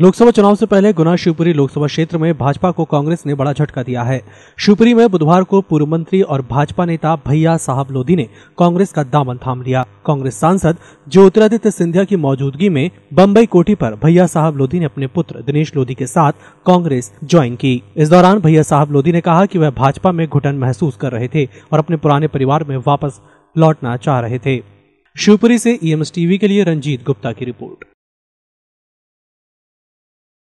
लोकसभा चुनाव से पहले गुना शिवपुरी लोकसभा क्षेत्र में भाजपा को कांग्रेस ने बड़ा झटका दिया है शिवपुरी में बुधवार को पूर्व मंत्री और भाजपा नेता भैया साहब लोधी ने कांग्रेस का दामन थाम लिया कांग्रेस सांसद ज्योतिरादित्य सिंधिया की मौजूदगी में बम्बई कोठी पर भैया साहब लोधी ने अपने पुत्र दिनेश लोधी के साथ कांग्रेस ज्वाइन की इस दौरान भैया साहब लोधी ने कहा की वह भाजपा में घुटन महसूस कर रहे थे और अपने पुराने परिवार में वापस लौटना चाह रहे थे शिवपुरी से ई e टीवी के लिए रंजीत गुप्ता की रिपोर्ट